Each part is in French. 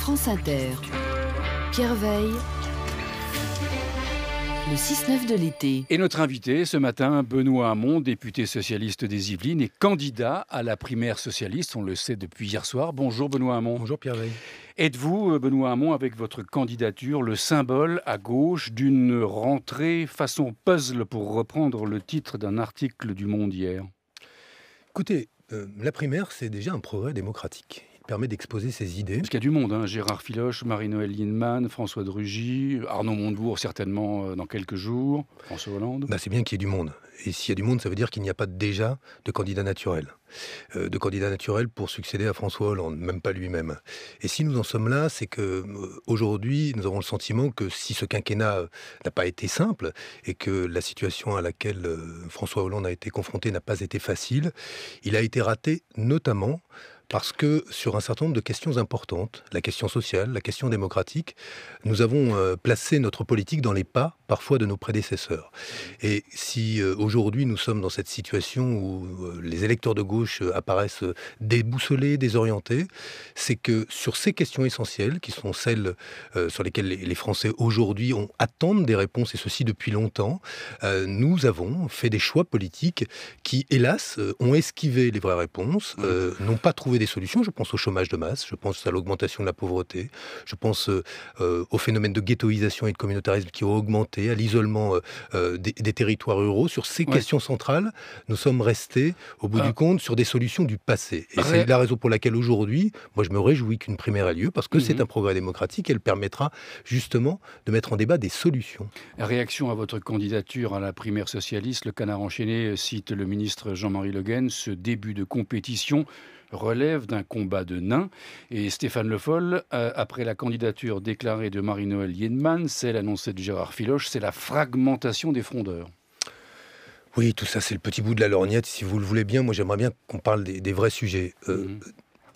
France Inter. Pierre Veil, Le 6-9 de l'été. Et notre invité ce matin, Benoît Hamon, député socialiste des Yvelines et candidat à la primaire socialiste, on le sait depuis hier soir. Bonjour Benoît Hamon. Bonjour Pierre Veille. Êtes-vous, euh, Benoît Hamon, avec votre candidature, le symbole à gauche d'une rentrée façon puzzle, pour reprendre le titre d'un article du Monde hier Écoutez, euh, la primaire, c'est déjà un progrès démocratique permet d'exposer ses idées. Parce qu'il y a du monde, hein. Gérard Filoche, Marie-Noël Lindemann, François de Arnaud Montebourg certainement euh, dans quelques jours, François Hollande. Bah, c'est bien qu'il y ait du monde. Et s'il y a du monde, ça veut dire qu'il n'y a pas déjà de candidat naturel. Euh, de candidat naturel pour succéder à François Hollande, même pas lui-même. Et si nous en sommes là, c'est que euh, aujourd'hui, nous avons le sentiment que si ce quinquennat n'a pas été simple et que la situation à laquelle François Hollande a été confronté n'a pas été facile, il a été raté notamment parce que sur un certain nombre de questions importantes, la question sociale, la question démocratique, nous avons euh, placé notre politique dans les pas parfois de nos prédécesseurs. Et si euh, aujourd'hui nous sommes dans cette situation où euh, les électeurs de gauche apparaissent déboussolés, désorientés, c'est que sur ces questions essentielles, qui sont celles sur lesquelles les, Français aujourd'hui attendent des réponses, et ceci depuis longtemps, nous avons fait des choix politiques qui, hélas, ont esquivé les vraies réponses, n'ont pas trouvé des solutions. Je pense au chômage de masse, je pense à l'augmentation de la pauvreté, je pense euh, euh, au phénomène de ghettoisation et de communautarisme qui ont augmenté, à l'isolement euh, des, territoires ruraux. Sur ces questions centrales, nous sommes restés, au bout du ah. compte, sur des solutions du passé. Et c'est la raison pour laquelle aujourd'hui, moi je me réjouis qu'une primaire ait lieu, parce que c'est mhm. un progrès démocratique, et elle permettra justement de mettre en débat des solutions. Réaction à votre candidature à la primaire socialiste, le canard enchaîné cite le ministre Jean-Marie Le Guen, ce début de compétition relève d'un combat de nains. Et Stéphane Le Foll, euh, après la candidature déclarée de Marie-Noël yenman celle annoncée de Gérard Filoche, c'est la fragmentation des frondeurs. Oui, tout ça, c'est le petit bout de la lorgnette. Si vous le voulez bien, moi j'aimerais bien qu'on parle des, vrais sujets. Euh, mhm.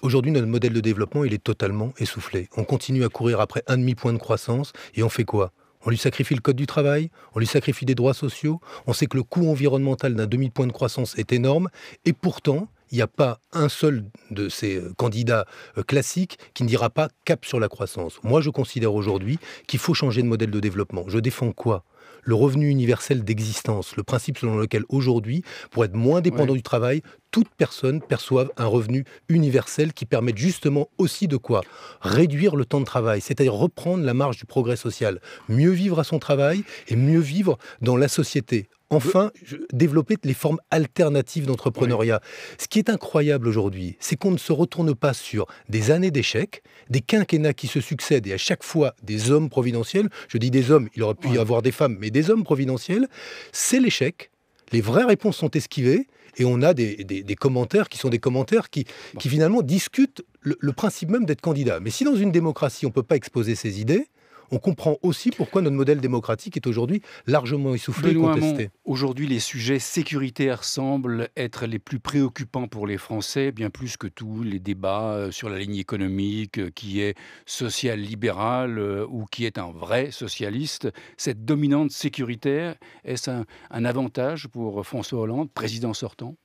Aujourd'hui, notre modèle de développement, il est totalement essoufflé. On continue à courir après un demi-point de croissance et on fait quoi on lui sacrifie le code du travail, on lui sacrifie des droits sociaux, on sait que le coût environnemental d'un demi-point de croissance est énorme, et pourtant, il n'y a pas un seul de ces euh, candidats euh, classiques qui ne dira pas cap sur la croissance. Moi, je considère aujourd'hui qu'il faut changer de modèle de développement. Je défends quoi le revenu universel d'existence, le principe selon lequel aujourd'hui, pour être moins dépendant du travail, toute personne perçoive un revenu universel qui permette justement aussi de quoi Réduire le temps de travail, c'est-à-dire reprendre la marge du progrès social, mieux vivre à son travail et mieux vivre dans la société. Enfin, développer les formes alternatives d'entrepreneuriat. Ce qui est incroyable aujourd'hui, c'est qu'on ne se retourne pas sur des années d'échecs, des quinquennats qui se succèdent et à chaque fois des hommes providentiels. Je dis des hommes, il aurait pu y avoir des femmes, mais des hommes providentiels. C'est l'échec. Les vraies réponses sont esquivées et on a des, commentaires qui sont des commentaires qui, finalement discutent le, le principe même d'être candidat. Mais si dans une démocratie, on ne peut pas exposer ses idées, on comprend aussi pourquoi notre modèle démocratique est aujourd'hui largement essoufflé et contesté. Aujourd'hui, les sujets sécuritaires semblent être les plus préoccupants pour les Français, bien plus que tous les débats euh, sur la ligne économique euh, qui est social-libérale euh, ou qui est un vrai socialiste. Cette dominante sécuritaire, est-ce un, un avantage pour François Hollande, président sortant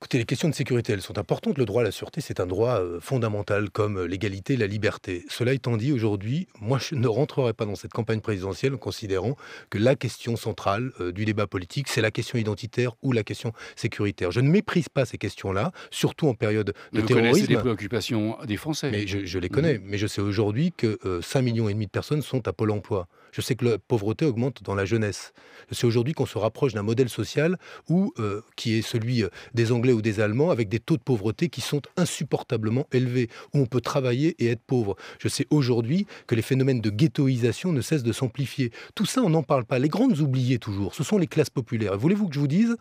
Écoutez, les questions de sécurité, elles sont importantes. Le droit à la sûreté, c'est un droit euh, fondamental comme euh, l'égalité, la liberté. Cela étant dit, aujourd'hui, moi, je ne rentrerai pas dans cette campagne présidentielle en considérant que la question centrale euh, du débat politique, c'est la question identitaire ou la question sécuritaire. Je ne méprise pas ces questions-là, surtout en période de terrorisme. vous terrorisme. les préoccupations des Français. Mais je, les mmh. connais, mais je sais aujourd'hui que 5,5 millions et demi de personnes sont à Pôle emploi. Je sais que la pauvreté augmente dans la jeunesse. Je sais aujourd'hui qu'on se rapproche d'un modèle social où, euh, qui est celui euh, des Anglais ou des Allemands, avec des taux de pauvreté qui sont insupportablement élevés, où on peut travailler et être pauvre. Je sais aujourd'hui que les phénomènes de ghettoisation ne cessent de s'amplifier. Tout ça, on n'en parle pas. Les grandes oubliées toujours, ce sont les classes populaires. Voulez-vous que je vous dise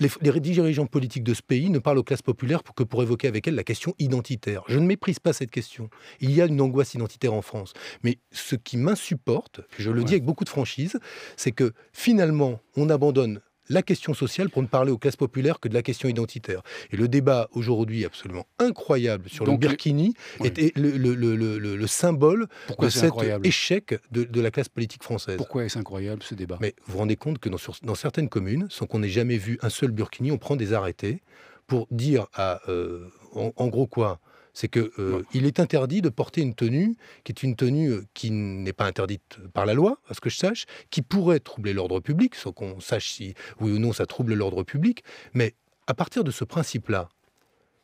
les, dirigeants politiques de ce pays ne parlent aux classes populaires que pour évoquer avec elles la question identitaire. Je ne méprise pas cette question. Il y a une angoisse identitaire en France. Mais ce qui m'insupporte, je le dis avec beaucoup de franchise, c'est que finalement, on abandonne la question sociale pour ne parler aux classes populaires que de la question identitaire. Et le débat aujourd'hui absolument incroyable sur le burkini était le, symbole de cet échec de, la classe politique française. Pourquoi est-ce incroyable ce débat Mais vous vous rendez compte que dans, certaines communes, sans qu'on ait jamais vu un seul Burkini, on prend des arrêtés pour dire à... Euh, en, gros quoi c'est qu'il euh, est interdit de porter une tenue qui est une tenue euh, qui n'est pas interdite par la loi, à ce que je sache, qui pourrait troubler l'ordre public, sans qu'on sache si oui ou non ça trouble l'ordre public, mais à partir de ce principe-là,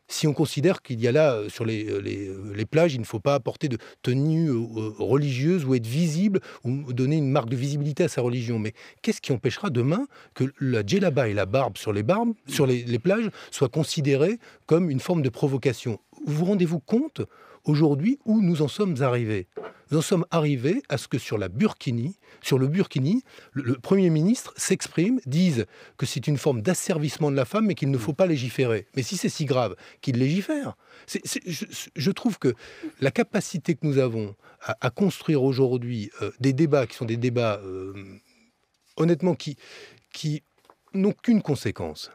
si on considère qu'il y a là, euh, sur euh, euh, les, plages, il ne faut pas apporter de tenue religieuse ou être visible ou donner une marque de visibilité à sa religion. Mais qu'est-ce qui empêchera demain que la djellaba et la barbe sur les, barbes, sur les, les plages soient considérées comme une forme de provocation Vous vous rendez-vous compte aujourd'hui où nous en sommes arrivés. Nous en sommes arrivés à ce que sur la Burkini, sur le Burkini, le, Premier ministre s'exprime, dise que c'est une forme d'asservissement de la femme, et qu'il ne faut pas légiférer. Mais si c'est si grave, qu'il légifère. je, trouve que la capacité que nous avons à, construire aujourd'hui euh, des débats qui sont des débats, euh, honnêtement, qui n'ont qu'une conséquence,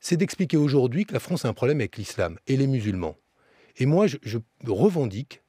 c'est d'expliquer aujourd'hui que la France a un problème avec l'islam et les musulmans. Et moi, je, revendique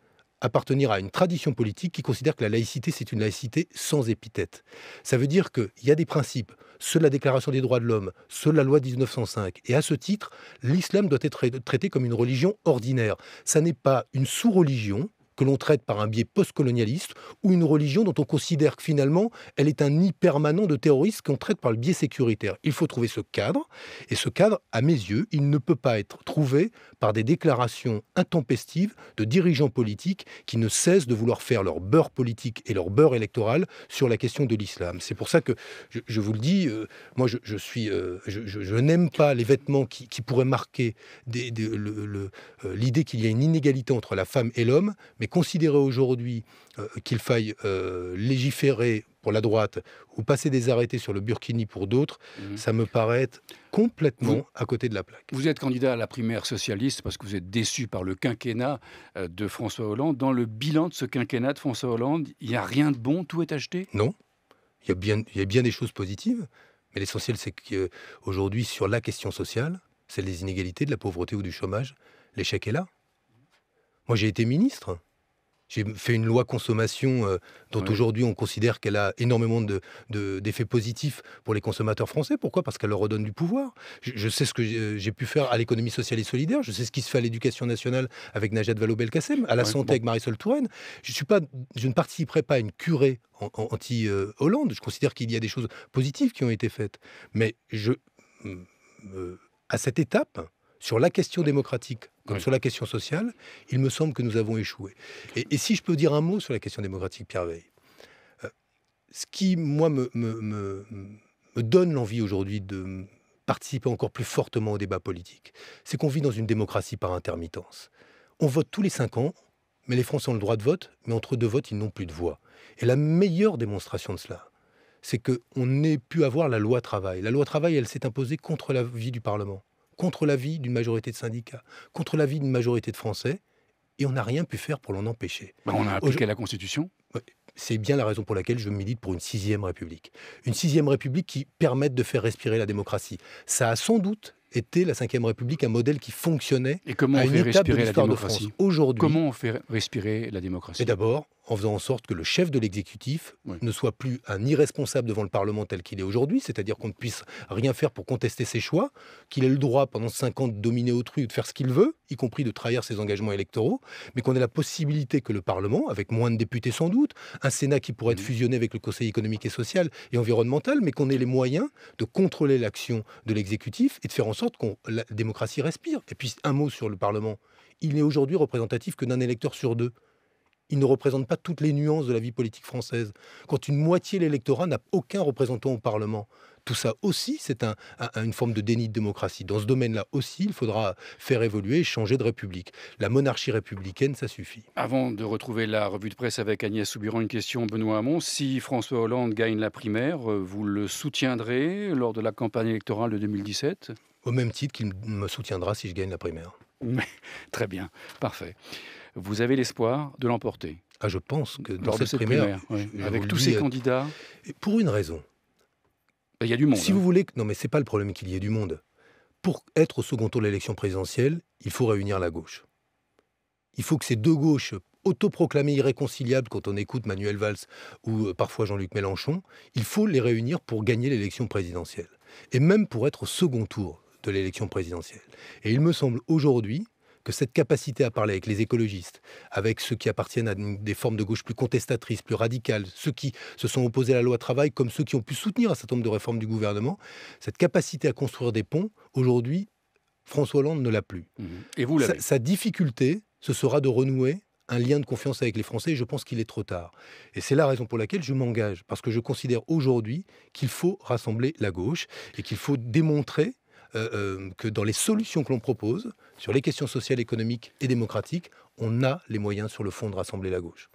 appartenir à une tradition politique qui considère que la laïcité, c'est une laïcité sans épithète. Ça veut dire qu'il y a des principes, ceux de la Déclaration des droits de l'homme, ceux de la loi 1905. Et à ce titre, l'islam doit être traité comme une religion ordinaire. Ça n'est pas une sous-religion, que l'on traite par un biais postcolonialiste, ou une religion dont on considère que finalement elle est un nid permanent de terroristes qu'on traite par le biais sécuritaire. Il faut trouver ce cadre, et ce cadre, à mes yeux, il ne peut pas être trouvé par des déclarations intempestives de dirigeants politiques qui ne cessent de vouloir faire leur beurre politique et leur beurre électoral sur la question de l'islam. C'est pour ça que je, vous le dis, euh, moi je, suis, euh, je, n'aime pas les vêtements qui, qui pourraient marquer euh, l'idée qu'il y a une inégalité entre la femme et l'homme, mais mais considérer aujourd'hui euh, qu'il faille euh, légiférer pour la droite ou passer des arrêtés sur le Burkini pour d'autres, mhm. ça me paraît complètement à côté de la plaque. Vous êtes candidat à la primaire socialiste parce que vous êtes déçu par le quinquennat euh, de François Hollande. Dans le bilan de ce quinquennat de François Hollande, il n'y a rien de bon, tout est acheté Non. Il bien, il y a bien des choses positives, mais l'essentiel c'est qu'aujourd'hui sur la question sociale, celle des inégalités, de la pauvreté ou du chômage, l'échec est là. Moi j'ai été ministre. J'ai fait une loi consommation euh, dont aujourd'hui on considère qu'elle a énormément d'effets de, positifs pour les consommateurs français. Pourquoi Parce qu'elle leur redonne du pouvoir. Je, sais ce que euh, j'ai pu faire à l'économie sociale et solidaire. Je sais ce qui se fait à l'éducation nationale avec Najat Vallaud-Belkacem, à la santé avec Marisol Touraine. Je, suis pas, je ne participerai pas à une curée anti-Hollande. je considère qu'il y a des choses positives qui ont été faites. Mais je, euh, à cette étape, sur la question démocratique comme sur la question sociale, il me semble que nous avons échoué. Et, si je peux dire un mot sur la question démocratique, Pierre Veil, euh, ce qui, moi, me, donne l'envie aujourd'hui de participer encore plus fortement au débat politique, c'est qu'on vit dans une démocratie par intermittence. On vote tous les cinq ans, mais les Français ont le droit de vote, mais entre deux votes, ils n'ont plus de voix. Et la meilleure démonstration de cela, c'est qu'on ait pu avoir la loi travail. La loi travail, elle s'est imposée contre l'avis du Parlement contre l'avis d'une majorité de syndicats, contre l'avis d'une majorité de Français, et on n'a rien pu faire pour l'en empêcher. Bah, on a appliqué la Constitution c'est bien la raison pour laquelle je milite pour une sixième république. Une sixième république qui permette de faire respirer la démocratie. Ça a sans doute été la cinquième République un modèle qui fonctionnait. Et comment on fait respirer la Aujourd'hui, comment on fait respirer la démocratie Et d'abord, en faisant en sorte que le chef de l'exécutif ne soit plus un irresponsable devant le Parlement tel qu'il est aujourd'hui, c'est-à-dire qu'on ne puisse rien faire pour contester ses choix, qu'il ait le droit pendant cinq ans de dominer autrui ou de faire ce qu'il veut, y compris de trahir ses engagements électoraux, mais qu'on ait la possibilité que le Parlement, avec moins de députés sans doute, un Sénat qui pourrait être mmh. fusionné avec le Conseil économique et social et environnemental, mais qu'on ait les moyens de contrôler l'action de l'exécutif et de faire en sorte que la démocratie respire. Et puis un mot sur le Parlement. Il n'est aujourd'hui représentatif que d'un électeur sur deux il ne représente pas toutes les nuances de la vie politique française. Quand une moitié de l'électorat n'a aucun représentant au Parlement, tout ça aussi, c'est une forme de déni de démocratie. Dans ce domaine-là aussi, il faudra faire évoluer et changer de république. La monarchie républicaine, ça suffit. Avant de retrouver la revue de presse avec Agnès Soubiran, une question, Benoît Hamon. Si François Hollande gagne la primaire, vous le soutiendrez lors de la campagne électorale de 2017 Au même titre qu'il me soutiendra si je gagne la primaire. Très bien, parfait vous avez l'espoir de l'emporter. Ah, je pense que dans, cette, primaire, avec tous ces euh, candidats. Pour une raison. Ben, il y a du monde. Si vous hein. voulez, non mais c'est pas le problème qu'il y ait du monde. Pour être au second tour de l'élection présidentielle, il faut réunir la gauche. Il faut que ces deux gauches autoproclamées irréconciliables quand on écoute Manuel Valls ou euh, parfois Jean-Luc Mélenchon, il faut les réunir pour gagner l'élection présidentielle et même pour être au second tour de l'élection présidentielle. Et il me semble aujourd'hui que cette capacité à parler avec les écologistes, avec ceux qui appartiennent à des formes de gauche plus contestatrices, plus radicales, ceux qui se sont opposés à la loi travail, comme ceux qui ont pu soutenir un certain nombre de réformes du gouvernement, cette capacité à construire des ponts, aujourd'hui, François Hollande ne l'a plus. Mmh et vous sa, sa difficulté, ce sera de renouer un lien de confiance avec les Français et je pense qu'il est trop tard. Et c'est la raison pour laquelle je m'engage, parce que je considère aujourd'hui qu'il faut rassembler la gauche et qu'il faut démontrer euh, euh, que dans les solutions que l'on propose sur les questions sociales, économiques et démocratiques, on a les moyens sur le fond de rassembler la gauche.